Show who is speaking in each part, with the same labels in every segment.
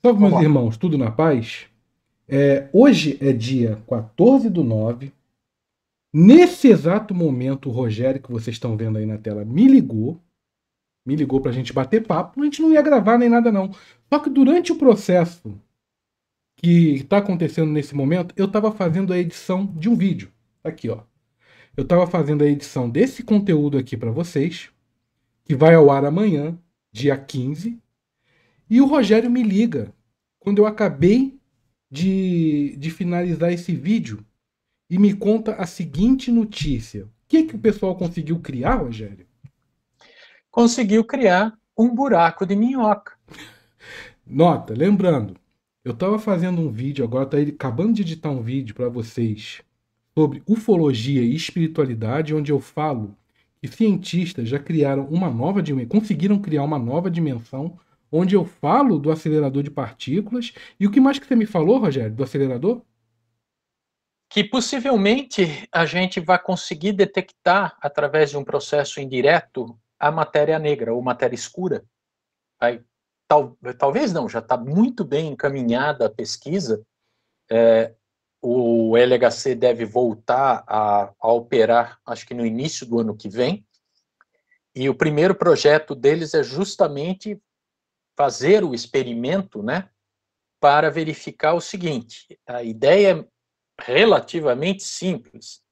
Speaker 1: Salve, meus irmãos, tudo na paz? É, hoje é dia 14 do 9. Nesse exato momento, o Rogério, que vocês estão vendo aí na tela, me ligou. Me ligou pra gente bater papo. A gente não ia gravar nem nada, não. Só que durante o processo que tá acontecendo nesse momento, eu tava fazendo a edição de um vídeo. Aqui, ó. Eu tava fazendo a edição desse conteúdo aqui para vocês, que vai ao ar amanhã, dia 15, e o Rogério me liga quando eu acabei de, de finalizar esse vídeo e me conta a seguinte notícia. O que, que o pessoal conseguiu criar, Rogério? Conseguiu criar um buraco de minhoca. Nota, lembrando, eu estava fazendo um vídeo, agora tá acabando de editar um vídeo para vocês sobre ufologia e espiritualidade, onde eu falo que cientistas já criaram uma nova dimensão, conseguiram criar uma nova dimensão onde eu falo do acelerador de partículas. E o que mais que você me falou, Rogério, do acelerador?
Speaker 2: Que possivelmente a gente vai conseguir detectar, através de um processo indireto, a matéria negra ou matéria escura. Aí, tal, talvez não, já está muito bem encaminhada a pesquisa. É, o LHC deve voltar a, a operar, acho que no início do ano que vem. E o primeiro projeto deles é justamente fazer o experimento, né, para verificar o seguinte: a ideia é relativamente simples.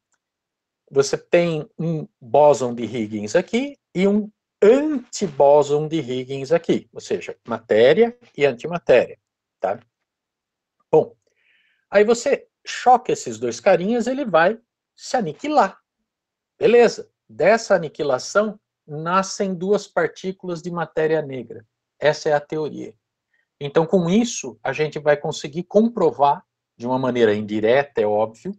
Speaker 2: Você tem um bóson de Higgins aqui e um antibóson de Higgins aqui, ou seja, matéria e antimatéria, tá? Bom, aí você choca esses dois carinhas, ele vai se aniquilar. Beleza? Dessa aniquilação nascem duas partículas de matéria negra. Essa é a teoria. Então, com isso, a gente vai conseguir comprovar, de uma maneira indireta, é óbvio,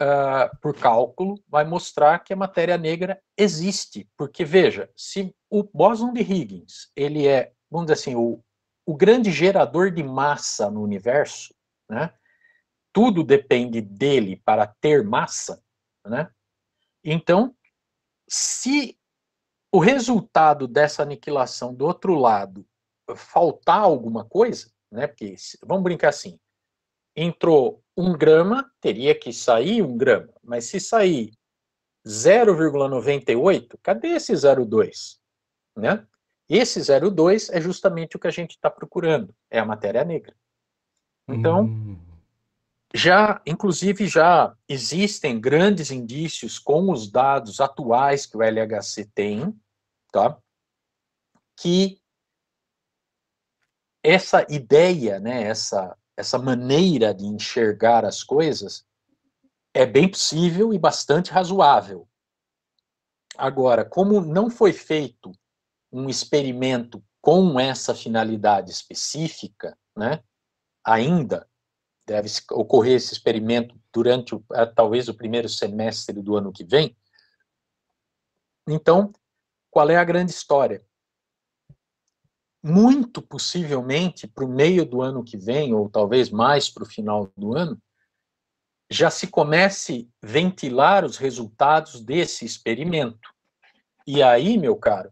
Speaker 2: uh, por cálculo, vai mostrar que a matéria negra existe. Porque, veja, se o bóson de Higgins, ele é, vamos dizer assim, o, o grande gerador de massa no universo, né? tudo depende dele para ter massa, né? Então, se o resultado dessa aniquilação do outro lado faltar alguma coisa, né? Porque vamos brincar assim: entrou um grama, teria que sair um grama, mas se sair 0,98, cadê esse 0,2? Né? Esse 0,2 é justamente o que a gente está procurando, é a matéria negra. Então, hum. já, inclusive, já existem grandes indícios com os dados atuais que o LHC tem tá? que essa ideia, né, essa, essa maneira de enxergar as coisas é bem possível e bastante razoável. Agora, como não foi feito um experimento com essa finalidade específica, né, ainda deve ocorrer esse experimento durante o, eh, talvez o primeiro semestre do ano que vem. Então, qual é a grande história? Muito possivelmente, para o meio do ano que vem, ou talvez mais para o final do ano, já se comece a ventilar os resultados desse experimento. E aí, meu caro,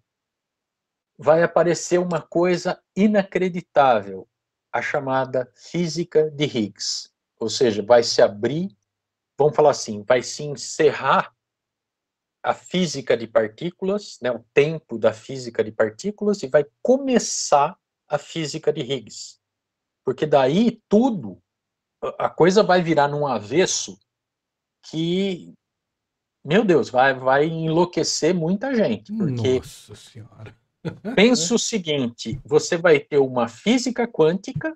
Speaker 2: vai aparecer uma coisa inacreditável, a chamada física de Higgs. Ou seja, vai se abrir, vamos falar assim, vai se encerrar a física de partículas, né, o tempo da física de partículas, e vai começar a física de Higgs. Porque daí tudo, a coisa vai virar num avesso que, meu Deus, vai, vai enlouquecer muita gente. Porque Nossa Senhora! pensa o seguinte: você vai ter uma física quântica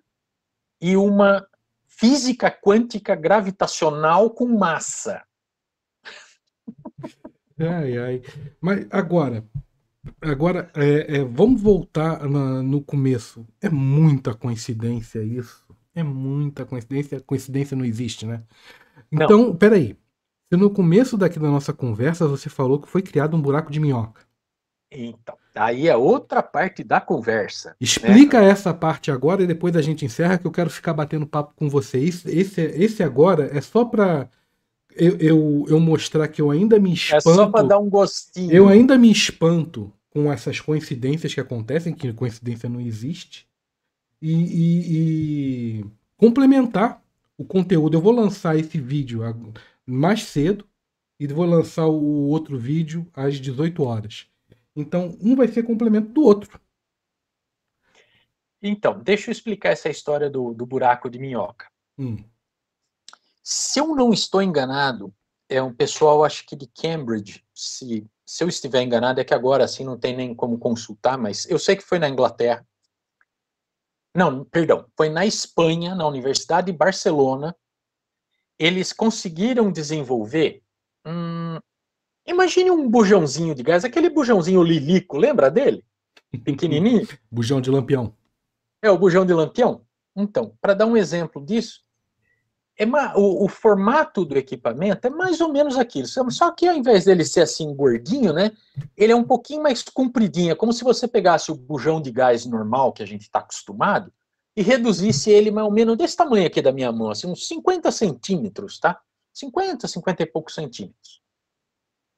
Speaker 2: e uma física quântica gravitacional com massa.
Speaker 1: Ai, ai. Mas agora, agora é, é, vamos voltar na, no começo. É muita coincidência isso. É muita coincidência. Coincidência não existe, né? Então, não. peraí. Se no começo daqui da nossa conversa você falou que foi criado um buraco de minhoca.
Speaker 2: Então, aí é outra parte da conversa. Né? Explica né?
Speaker 1: essa parte agora e depois a gente encerra, que eu quero ficar batendo papo com você. Esse, esse agora é só para eu, eu, eu, mostrar que eu ainda me espanto. É só pra dar um gostinho. Eu ainda me espanto com essas coincidências que acontecem, que coincidência não existe. E, e, e complementar o conteúdo. Eu vou lançar esse vídeo mais cedo e vou lançar o outro vídeo às 18 horas. Então, um vai ser complemento do outro.
Speaker 2: Então, deixa eu explicar essa história do, do buraco de minhoca. Hum. Se eu não estou enganado, é um pessoal, acho que de Cambridge, se, se eu estiver enganado, é que agora assim não tem nem como consultar, mas eu sei que foi na Inglaterra. Não, perdão, foi na Espanha, na Universidade de Barcelona. Eles conseguiram desenvolver. Hum, imagine um bujãozinho de gás, aquele bujãozinho lilico, lembra dele? Pequenininho. bujão de lampião. É, o bujão de lampião. Então, para dar um exemplo disso, é o, o, formato do equipamento é mais ou menos aquilo. Só que ao invés dele ser assim gordinho, né? Ele é um pouquinho mais compridinho, é como se você pegasse o bujão de gás normal que a gente está acostumado e reduzisse ele mais ou menos desse tamanho aqui da minha mão, assim, uns 50 centímetros, tá? 50, 50 e poucos centímetros.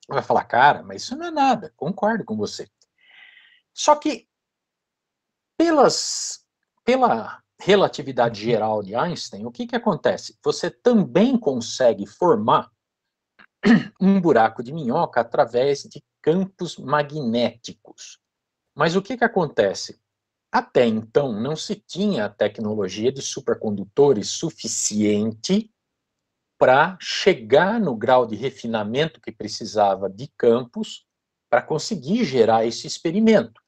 Speaker 2: vai falar, cara, mas isso não é nada, concordo com você. Só que pelas, pela relatividade uhum. geral de Einstein, o que, que acontece? Você também consegue formar um buraco de minhoca através de campos magnéticos. Mas o que, que acontece? Até então, não se tinha a tecnologia de supercondutores suficiente para chegar no grau de refinamento que precisava de campos para conseguir gerar esse experimento.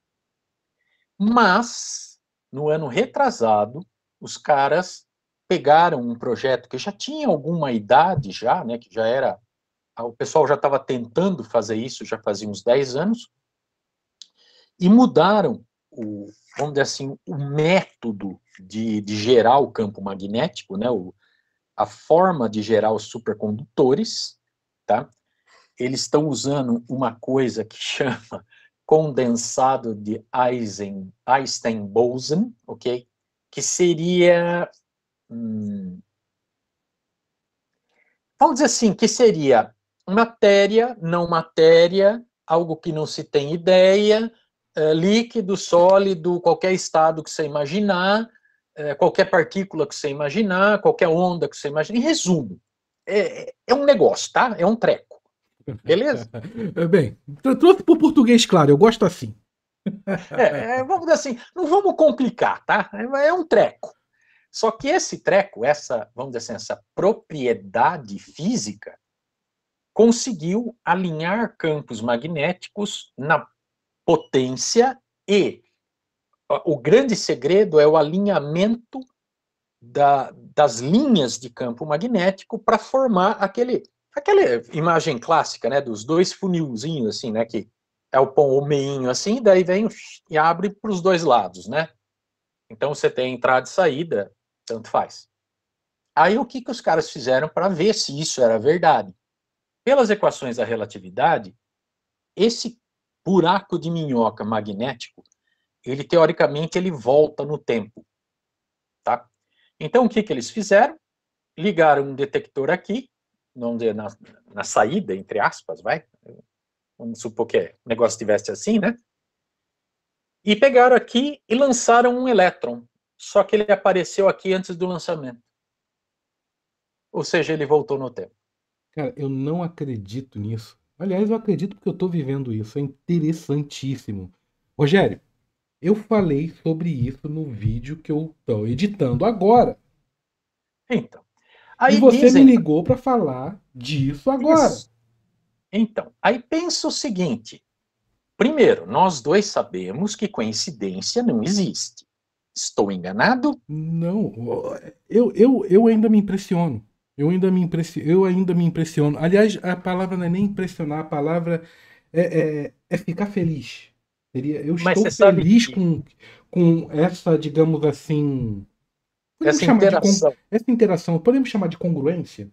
Speaker 2: Mas no ano retrasado, os caras pegaram um projeto que já tinha alguma idade já, né, que já era ah, o pessoal já estava tentando fazer isso já fazia uns 10 anos e mudaram o, vamos dizer assim, o método de, de gerar o campo magnético, né, o, a forma de gerar os supercondutores, tá? Eles estão usando uma coisa que chama condensado de Eisen, Einstein-Boson, ok? Que seria... Hum, vamos dizer assim, que seria matéria, não matéria, algo que não se tem ideia, é, líquido, sólido, qualquer estado que você imaginar, é, qualquer partícula que você imaginar, qualquer onda que você imaginar. Em resumo, é, é, é um negócio, tá? É um treco. Beleza? É, bem, trouxe para o português, claro,
Speaker 1: eu gosto assim.
Speaker 2: É, é, vamos dizer assim, não vamos complicar, tá? É, é um treco. Só que esse treco, essa, vamos dizer assim, essa propriedade física, conseguiu alinhar campos magnéticos na potência e o grande segredo é o alinhamento da, das linhas de campo magnético para formar aquele aquela imagem clássica, né, dos dois funilzinhos, assim, né, que é o pão o meinho, assim, daí vem e abre para os dois lados, né? Então você tem entrada e saída, tanto faz. Aí o que, que os caras fizeram para ver se isso era verdade? Pelas equações da relatividade, esse buraco de minhoca magnético, ele teoricamente ele volta no tempo, tá? Então o que, que eles fizeram? Ligaram um detector aqui vamos dizer, na, na saída, entre aspas, vai? Vamos supor que é, o negócio estivesse assim, né? E pegaram aqui e lançaram um elétron. Só que ele apareceu aqui antes do lançamento. Ou seja, ele voltou no tempo.
Speaker 1: Cara, eu não acredito nisso. Aliás, eu acredito porque eu estou vivendo isso. É interessantíssimo. Rogério, eu falei sobre isso no vídeo que eu estou editando agora. Então. Aí e você dizem, me ligou para falar disso agora. Isso.
Speaker 2: Então, aí pensa o seguinte. Primeiro, nós dois sabemos que coincidência não existe. Estou enganado? Não, eu, eu,
Speaker 1: eu ainda me impressiono. Eu ainda me, impressiono, eu ainda me impressiono. Aliás, a palavra não é nem impressionar, a palavra é, é, é ficar feliz. Seria, eu estou feliz que... com, com essa, digamos assim, essa interação. De, essa interação, podemos chamar de congruência?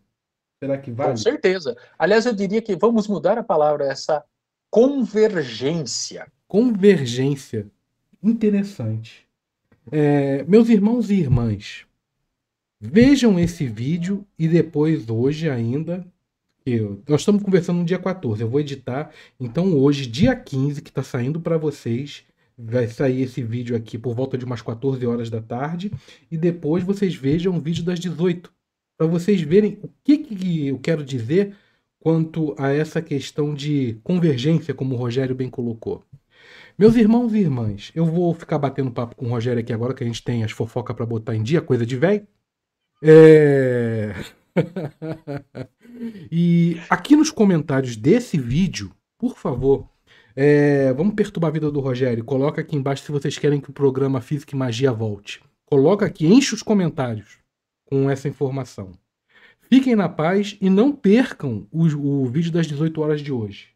Speaker 1: Será que vale? Com certeza. Aliás, eu diria que vamos mudar a
Speaker 2: palavra, essa
Speaker 1: convergência. Convergência. Interessante. É, meus irmãos e irmãs, vejam esse vídeo e depois, hoje ainda, eu, nós estamos conversando no dia 14, eu vou editar. Então, hoje, dia 15, que está saindo para vocês, Vai sair esse vídeo aqui por volta de umas 14 horas da tarde. E depois vocês vejam o vídeo das 18. Para vocês verem o que, que eu quero dizer quanto a essa questão de convergência, como o Rogério bem colocou. Meus irmãos e irmãs, eu vou ficar batendo papo com o Rogério aqui agora que a gente tem as fofocas para botar em dia, coisa de velho. É... e aqui nos comentários desse vídeo, por favor, é, vamos perturbar a vida do Rogério. Coloca aqui embaixo se vocês querem que o programa Física e Magia volte. Coloca aqui, enche os comentários com essa informação. Fiquem na paz e não percam o, o vídeo das 18 horas de hoje.